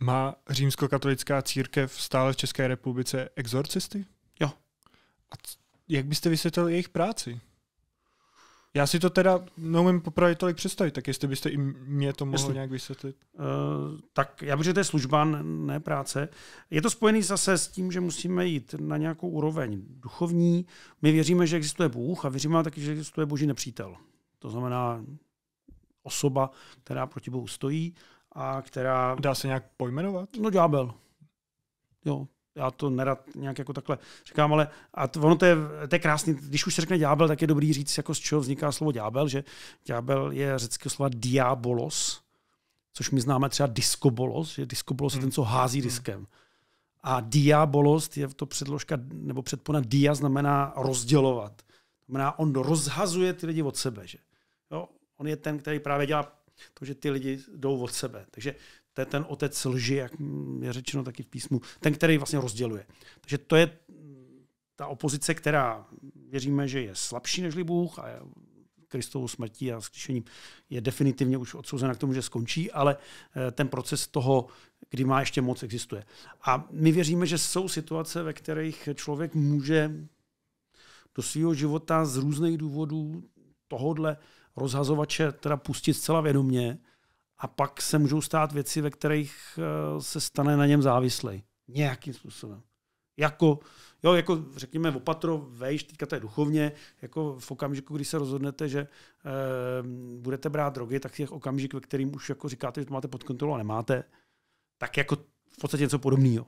Má římskokatolická církev stále v České republice exorcisty? Jo. A jak byste vysvětlil jejich práci? Já si to teda neumím popravit tolik představit, tak jestli byste i mě to mohlo Jasně. nějak vysvětlit. Uh, tak já bych, že to je služba, ne práce. Je to spojený zase s tím, že musíme jít na nějakou úroveň duchovní. My věříme, že existuje Bůh a věříme taky, že existuje boží nepřítel. To znamená osoba, která proti Bohu stojí a která... Dá se nějak pojmenovat? No ďábel. Jo, já to nerad nějak jako takhle říkám, ale a to, ono to je, to je krásný, když už se řekne ďábel, tak je dobrý říct, jako z čeho vzniká slovo ďábel, že ďábel je řecké slova diabolos, což my známe třeba diskobolos, že diskobolos hmm. je ten, hmm. co hází hmm. diskem. A diabolost je to předložka, nebo předpona dia znamená rozdělovat. Znamená, on rozhazuje ty lidi od sebe. Že? Jo? On je ten, který právě dělá to, že ty lidi jdou od sebe. Takže to je ten otec lži, jak je řečeno taky v písmu, ten, který vlastně rozděluje. Takže to je ta opozice, která věříme, že je slabší než Bůh a Kristovou smrtí a zkříšením je definitivně už odsouzena k tomu, že skončí, ale eh, ten proces toho, kdy má ještě moc, existuje. A my věříme, že jsou situace, ve kterých člověk může do svého života z různých důvodů tohodle rozhazovače teda pustit zcela vědomě a pak se můžou stát věci, ve kterých eh, se stane na něm závislý. Nějakým způsobem. Jako, jo, jako řekněme opatro, vejš, teďka to je duchovně, jako v okamžiku, kdy se rozhodnete, že e, budete brát drogy, tak je okamžik, ve kterým už jako říkáte, že to máte pod kontrolou a nemáte, tak jako v podstatě něco podobného.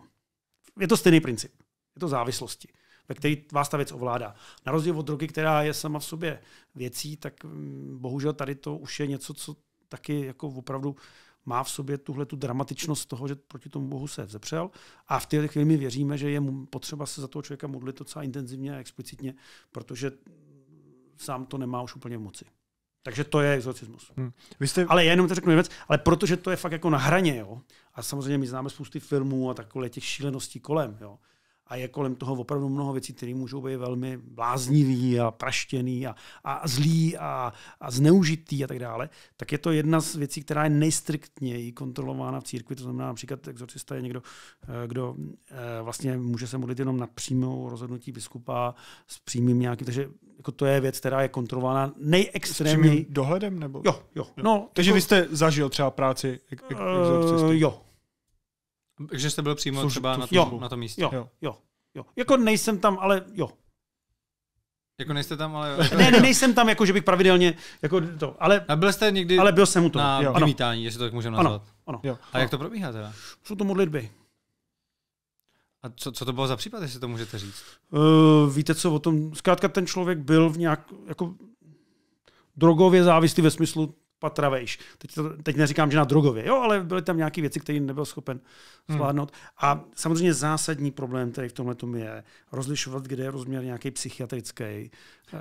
Je to stejný princip. Je to závislosti ve který vás ta věc ovládá. Na rozdíl od drogy, která je sama v sobě věcí, tak mm, bohužel tady to už je něco, co taky jako opravdu má v sobě tuhle tu dramatičnost toho, že proti tomu Bohu se vzepřel. A v té chvíli my věříme, že je potřeba se za toho člověka modlit docela intenzivně a explicitně, protože sám to nemá už úplně v moci. Takže to je exorcismus. Hmm. Vy jste... Ale já jenom to řeknu věc, ale protože to je fakt jako na hraně, jo, a samozřejmě my známe spousty filmů a takové těch šíleností kolem, jo, a je kolem toho opravdu mnoho věcí, které můžou být velmi bláznivý a praštěný a, a zlý a, a zneužitý a tak dále, tak je to jedna z věcí, která je nejstriktněji kontrolována v církvi. To znamená například exorcista je někdo, eh, kdo eh, vlastně může se modlit jenom na přímou rozhodnutí biskupa s přímým nějakým, takže jako to je věc, která je kontrolována nejextrémněji. S dohledem? Nebo? Jo, jo. jo. No, takže jako... vy jste zažil třeba práci eh, exorcisty? Uh, jo, takže jste byl přímo Služ, třeba na, tom, jo, na tom místě. Jo, jo, jo, jo. Jako nejsem tam, ale jo. Jako nejste tam, ale... jo. ne, ne, nejsem tam, jako že bych pravidelně... Jako to, ale, a byl jste někdy ale byl jsem u toho. na jo. vymítání, jestli to tak můžeme nazvat. Ano, ano. Jo. A ano. jak to probíhá teda? Jsou to modlitby. A co, co to bylo za případ, jestli to můžete říct? Uh, víte co o tom? Zkrátka ten člověk byl v nějak... Jako, drogově závislý ve smyslu patravejš. Teď, to, teď neříkám, že na drogově, jo, ale byly tam nějaké věci, které nebyl schopen hmm. zvládnout. Hmm. A samozřejmě zásadní problém, který v tomhle je, rozlišovat, kde je rozměr nějaký psychiatrický.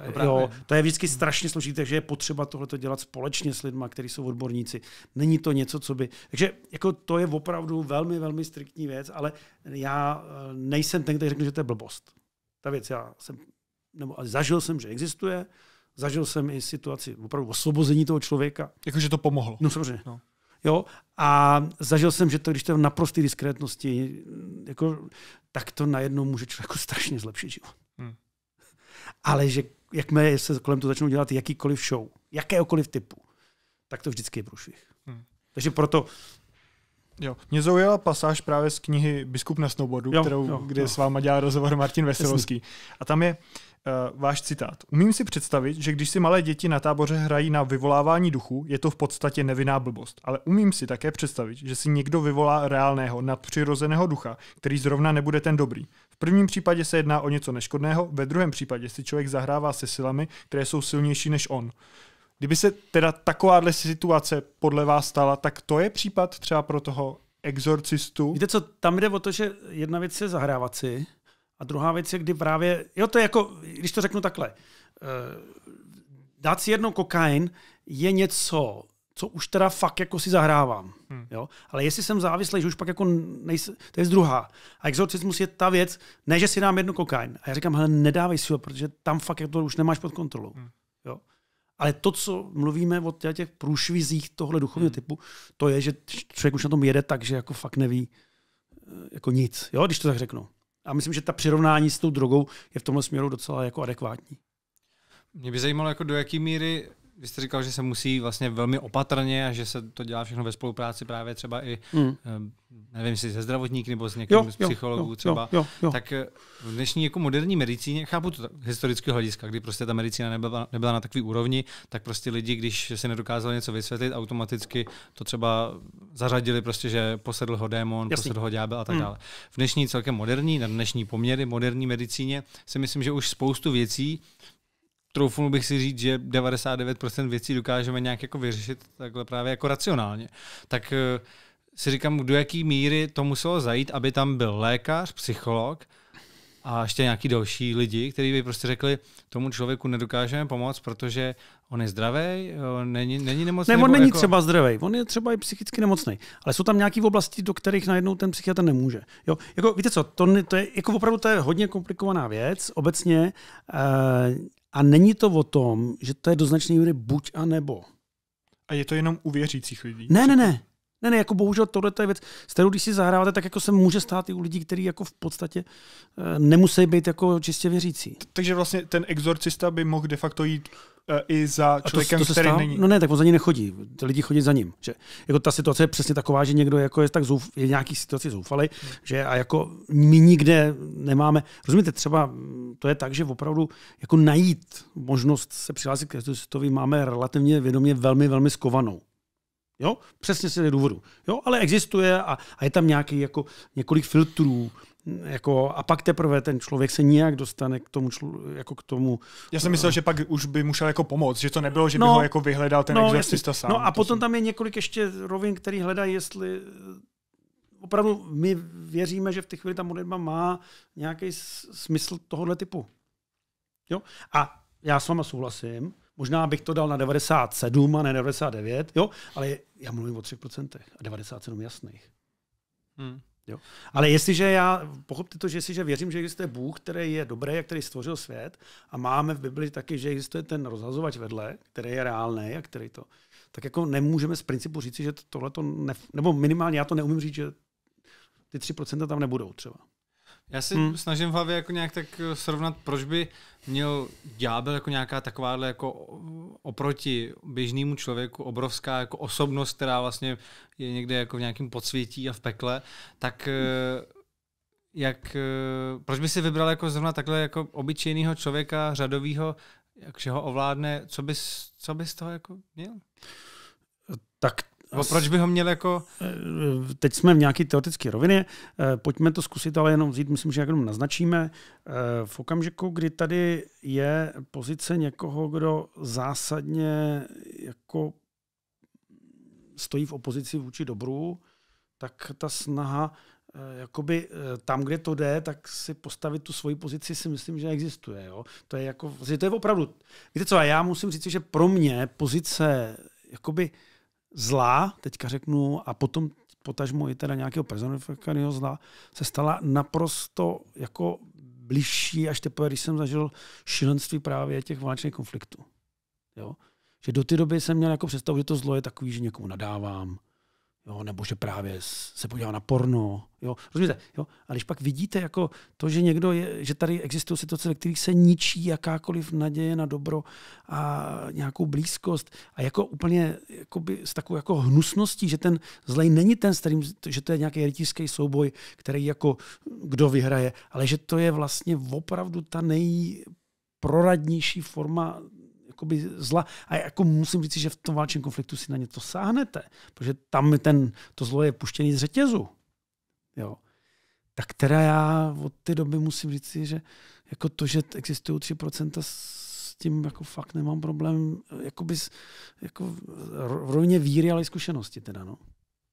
Dobrá, eh, jo, to je vždycky strašně složité, takže je potřeba tohle dělat společně s lidmi, kteří jsou odborníci. Není to něco, co by. Takže jako to je opravdu velmi, velmi striktní věc, ale já eh, nejsem ten, který řekne, že to je blbost. Ta věc, já jsem, nebo zažil jsem, že existuje, Zažil jsem i situaci opravdu osvobození toho člověka. Jakože to pomohlo. No samozřejmě. No. Jo? A zažil jsem, že to, když to je v naprosté diskrétnosti, jako, tak to najednou může člověku jako strašně zlepšit život. Hmm. Ale že jakmile se kolem to začnou dělat jakýkoliv show, jakéhokoliv typu, tak to vždycky je průšvih. Hmm. Takže proto Jo. Mě zaujala pasáž právě z knihy Biskup na snowboardu, jo, kterou, jo, kde jo. s váma dělá rozhovor Martin Veselovský. A tam je Uh, váš citát. Umím si představit, že když si malé děti na táboře hrají na vyvolávání duchu, je to v podstatě nevinná blbost. Ale umím si také představit, že si někdo vyvolá reálného, nadpřirozeného ducha, který zrovna nebude ten dobrý. V prvním případě se jedná o něco neškodného, ve druhém případě si člověk zahrává se silami, které jsou silnější než on. Kdyby se teda takováhle situace podle vás stala, tak to je případ třeba pro toho exorcistu. Víte co, tam jde o to, že jedna věc je zahrávat si, a druhá věc je, kdy právě, jo, to je jako, když to řeknu takhle, eh, dát si jednou kokain je něco, co už teda fakt jako si zahrávám. Hmm. Jo? Ale jestli jsem závislý, že už pak jako nejsem, to je z druhá. A exorcismus je ta věc, ne, že si dám jednu kokain. A já říkám, hele, nedávej si ho, protože tam fakt jako to už nemáš pod kontrolou. Hmm. Jo? Ale to, co mluvíme o těch průšvizích tohle duchovního hmm. typu, to je, že člověk už na tom jede tak, že jako fakt neví eh, jako nic, jo, když to tak řeknu. A myslím, že ta přirovnání s tou drogou je v tomhle směru docela jako adekvátní. Mě by zajímalo, jako do jaké míry vy jste říkal, že se musí vlastně velmi opatrně a že se to dělá všechno ve spolupráci právě třeba i, mm. nevím, si se zdravotníky nebo s někým jo, z psychologů jo, třeba. Jo, jo, jo. Tak eh, v dnešní jako moderní medicíně, chápu to historického hlediska, kdy prostě ta medicína nebyla, nebyla na takový úrovni, tak prostě lidi, když se nedokázali něco vysvětlit, automaticky to třeba zařadili prostě, že posedl ho démon, Jasný. posedl ho ďábel a tak mm. dále. V dnešní celkem moderní, na dnešní poměry moderní medicíně si myslím, že už spoustu věcí troufnul bych si říct, že 99% věcí dokážeme nějak jako vyřešit takhle právě jako racionálně. Tak eh, si říkám, do jaký míry to muselo zajít, aby tam byl lékař, psycholog a ještě nějaký další lidi, kteří by prostě řekli, tomu člověku nedokážeme pomoct, protože on je zdravý, eh, není, není nemocný. Ne, on není jako... třeba zdravý, on je třeba i psychicky nemocný, ale jsou tam nějaké oblasti, do kterých najednou ten psychiatr nemůže. Jo, jako, víte co, to, to je jako opravdu to je hodně komplikovaná věc obecně, eh, a není to o tom, že to je do značné míry buď a nebo. A je to jenom u věřících lidí? Ne, ne, ne. Ne, ne, jako bohužel tohle je věc, s kterou když si zahráváte, tak jako se může stát i u lidí, kteří jako v podstatě eh, nemusí být jako čistě věřící. Takže vlastně ten exorcista by mohl de facto jít Eh, i za člověkem, to, to který není. No ne, tak on za ní nechodí. Ty lidi chodí za ním. Že, jako ta situace je přesně taková, že někdo jako je tak zouf, je nějaký situaci zoufalý, hmm. že a jako my nikde nemáme. Rozumíte, třeba to je tak, že opravdu jako najít možnost se přihlásit k Kristusovi máme relativně vědomě velmi, velmi skovanou. Jo, přesně si důvodu. Jo, ale existuje a, a, je tam nějaký jako několik filtrů, jako, a pak teprve ten člověk se nějak dostane k tomu, člo, jako k tomu. Já jsem myslel, eh, že pak už by musel jako pomoct, že to nebylo, že by no, ho jako vyhledal ten no, exorcista sám. No a potom jsem... tam je několik ještě rovin, který hledají, jestli eh, opravdu my věříme, že v té chvíli ta modlitba má nějaký smysl tohohle typu. Jo? A já s váma souhlasím, možná bych to dal na 97 a ne 99, jo? ale já mluvím o 3% a 97 jasných. Hmm. Jo? Ale jestliže já, pochopte to, že jestliže věřím, že existuje Bůh, který je dobrý a který stvořil svět, a máme v Bibli taky, že existuje ten rozhazovač vedle, který je reálný a který to, tak jako nemůžeme z principu říci, že tohle to, ne, nebo minimálně já to neumím říct, že ty 3% tam nebudou třeba. Já si hmm. snažím v hlavě jako nějak tak eh, srovnat, proč by měl ďábel jako nějaká takováhle jako oproti běžnému člověku obrovská jako osobnost, která vlastně je někde jako v nějakém podsvětí a v pekle, tak eh, jak, eh, proč by si vybral jako zrovna takhle jako obyčejného člověka, řadového, jak ho ovládne, co bys, co bys toho jako měl? Tak nebo proč by ho měl jako... Eh, teď jsme v nějaké teoretické rovině, eh, pojďme to zkusit, ale jenom vzít, myslím, že jak jenom naznačíme. Eh, v okamžiku, kdy tady je pozice někoho, kdo zásadně jako stojí v opozici vůči dobru, tak ta snaha jakoby tam, kde to jde, tak si postavit tu svoji pozici si myslím, že existuje. Jo? To je jako, to je opravdu, víte co, a já musím říct, že pro mě pozice jakoby zla, teďka řeknu, a potom potažmo i teda nějakého personifikovaného zla, se stala naprosto jako blížší, až teprve, když jsem zažil šílenství právě těch válečných konfliktů. Jo? Že do té doby jsem měl jako představu, že to zlo je takový, že někomu nadávám, jo, nebo že právě se podívá na porno, jo, rozumíte, jo, a když pak vidíte jako to, že někdo je, že tady existují situace, ve kterých se ničí jakákoliv naděje na dobro a nějakou blízkost a jako úplně s takovou jako hnusností, že ten zlej není ten, starým, že to je nějaký rytířský souboj, který jako kdo vyhraje, ale že to je vlastně opravdu ta nej proradnější forma jakoby zla. A jako musím říct, že v tom válčím konfliktu si na ně to sáhnete, protože tam ten, to zlo je puštěný z řetězu. Jo. Tak teda já od té doby musím říct, že jako to, že existují 3% s tím jako fakt nemám problém, eh, jako bys jako v rovině víry, ale i zkušenosti teda, no.